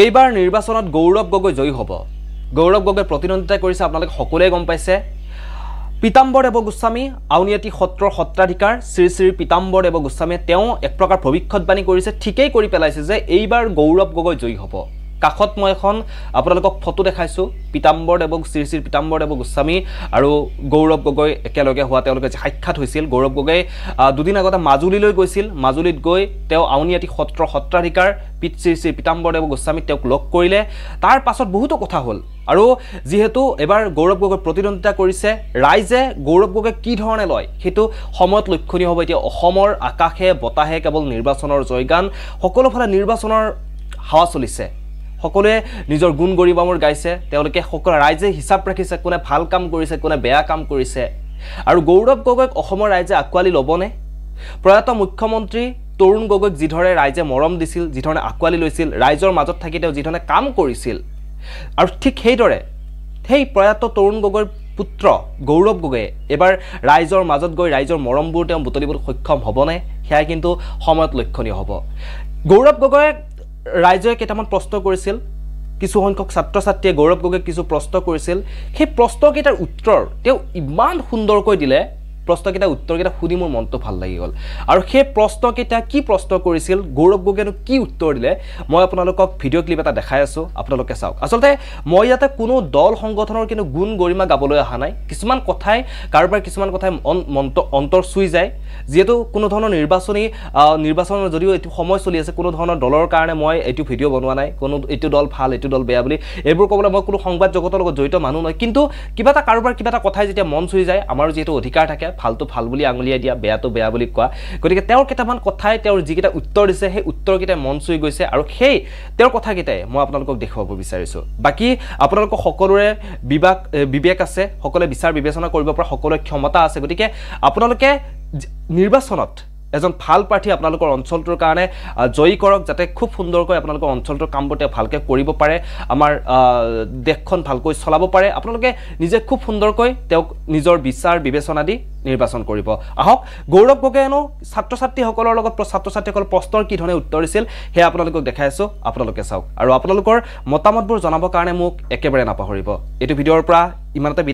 এইবাৰ নিৰ্বাচনত গৌৰৱ গগৈ জয়ী হ'ব গৌৰৱ গগৈ প্ৰতিদ্বন্দ্বিতা কৰিছে আপোনালোকে সকলোৱে গম পাইছে পীতাম্বৰ দেৱ গোস্বামী আউনীআটী সত্ৰৰ সত্ৰাধিকাৰ শ্ৰী শ্ৰী পীতাম্বৰ দেৱ গোস্বামীয়ে তেওঁ এক প্ৰকাৰ ভৱিষ্যৎবাণী কৰিছে ঠিকেই কৰি পেলাইছে যে এইবাৰ গৌৰৱ গগৈ জয়ী হ'ব কাষত মই এখন আপোনালোকক ফটো দেখাইছোঁ পীতাম্বৰ দেৱক শ্ৰী শ্ৰী পীতাম্বৰ দেৱ গোস্বামী আৰু গৌৰৱ গগৈ একেলগে হোৱা তেওঁলোকে যে সাক্ষাৎ হৈছিল গৌৰৱ গগৈ দুদিন আগতে মাজুলীলৈ গৈছিল মাজুলীত গৈ তেওঁ আউনীআটী সত্ৰ সত্ৰাধিকাৰ পিত শ্ৰী শ্ৰী পীতাম্বৰ দেৱ গোস্বামী তেওঁক লগ কৰিলে তাৰ পাছত বহুতো কথা হ'ল আৰু যিহেতু এবাৰ গৌৰৱ গগৈ প্ৰতিদ্বন্দ্বিতা কৰিছে ৰাইজে গৌৰৱ গগৈ কি ধৰণে লয় সেইটো সময়ত লক্ষণীয় হ'ব এতিয়া অসমৰ আকাশে বতাহে কেৱল নিৰ্বাচনৰ জয়গান সকলোফালে নিৰ্বাচনৰ হাৱা চলিছে সকলোৱে নিজৰ গুণ গৰিবামৰ গাইছে তেওঁলোকে সকলো ৰাইজে হিচাপ ৰাখিছে কোনে ভাল কাম কৰিছে কোনে বেয়া কাম কৰিছে আৰু গৌৰৱ গগৈক অসমৰ ৰাইজে আঁকোৱালি ল'বনে প্ৰয়াত মুখ্যমন্ত্ৰী তৰুণ গগৈক যিধৰণে ৰাইজে মৰম দিছিল যিধৰণে আঁকোৱালি লৈছিল ৰাইজৰ মাজত থাকি তেওঁ যিধৰণে কাম কৰিছিল আৰু ঠিক সেইদৰে সেই প্ৰয়াত তৰুণ গগৈৰ পুত্ৰ গৌৰৱ গগৈয়ে এইবাৰ ৰাইজৰ মাজত গৈ ৰাইজৰ মৰমবোৰ তেওঁ বুটলিবলৈ সক্ষম হ'বনে সেয়াই কিন্তু সময়ত লক্ষণীয় হ'ব গৌৰৱ গগৈয়ে ৰাইজে কেইটামান প্ৰশ্ন কৰিছিল কিছুসংখ্যক ছাত্ৰ ছাত্ৰীয়ে গৌৰৱ গগৈ কিছু প্ৰশ্ন কৰিছিল সেই প্ৰশ্নকেইটাৰ উত্তৰ তেওঁ ইমান সুন্দৰকৈ দিলে প্ৰশ্নকেইটা উত্তৰকেইটা সুধি মোৰ মনটো ভাল লাগি গ'ল আৰু সেই প্ৰশ্নকেইটা কি প্ৰশ্ন কৰিছিল গৌৰৱ গগৈনো কি উত্তৰ দিলে মই আপোনালোকক ভিডিঅ' ক্লিপ এটা দেখাই আছোঁ আপোনালোকে চাওক আচলতে মই ইয়াতে কোনো দল সংগঠনৰ কিন্তু গুণ গৰিমা গাবলৈ অহা নাই কিছুমান কথাই কাৰোবাৰ কিছুমান কথাই মন্ত অন্তৰ চুই যায় যিহেতু কোনো ধৰণৰ নিৰ্বাচনী নিৰ্বাচনৰ যদিও এইটো সময় চলি আছে কোনো ধৰণৰ দলৰ কাৰণে মই এইটো ভিডিঅ' বনোৱা নাই কোনো এইটো দল ভাল এইটো দল বেয়া বুলি এইবোৰ ক'বলৈ মই কোনো সংবাদ জগতৰ লগত জড়িত মানুহ নহয় কিন্তু কিবা এটা কাৰোবাৰ কিবা এটা কথাই যেতিয়া মন চুই যায় আমাৰো যিহেতু অধিকাৰ থাকে ভালটো ভাল বুলি আঙুলিয়াই দিয়া বেয়াটো বেয়া বুলি কোৱা গতিকে তেওঁৰ কেইটামান কথাই তেওঁৰ যিকেইটা উত্তৰ দিছে সেই উত্তৰকেইটাই মন চুই গৈছে আৰু সেই তেওঁৰ কথাকেইটাই মই আপোনালোকক দেখুৱাব বিচাৰিছোঁ বাকী আপোনালোকৰ সকলোৰে বিবাক বিবেক আছে সকলোৱে বিচাৰ বিবেচনা কৰিব পৰা সকলোৰে ক্ষমতা আছে গতিকে আপোনালোকে নিৰ্বাচনত এজন ভাল প্ৰাৰ্থী আপোনালোকৰ অঞ্চলটোৰ কাৰণে জয়ী কৰক যাতে খুব সুন্দৰকৈ আপোনালোকৰ অঞ্চলটোৰ কামবোৰ তেওঁ ভালকৈ কৰিব পাৰে আমাৰ দেশখন ভালকৈ চলাব পাৰে আপোনালোকে নিজে খুব সুন্দৰকৈ তেওঁক নিজৰ বিচাৰ বিবেচনা দি নিৰ্বাচন কৰিব আহক গৌৰৱ গগৈয়ানো ছাত্ৰ ছাত্ৰীসকলৰ লগত ছাত্ৰ ছাত্ৰীসকলৰ প্ৰশ্নৰ কি ধৰণে উত্তৰ দিছিল সেয়া আপোনালোকক দেখাই আছোঁ আপোনালোকে চাওক আৰু আপোনালোকৰ মতামতবোৰ জনাবৰ কাৰণে মোক একেবাৰে নাপাহৰিব এইটো ভিডিঅ'ৰ পৰা ইমানতে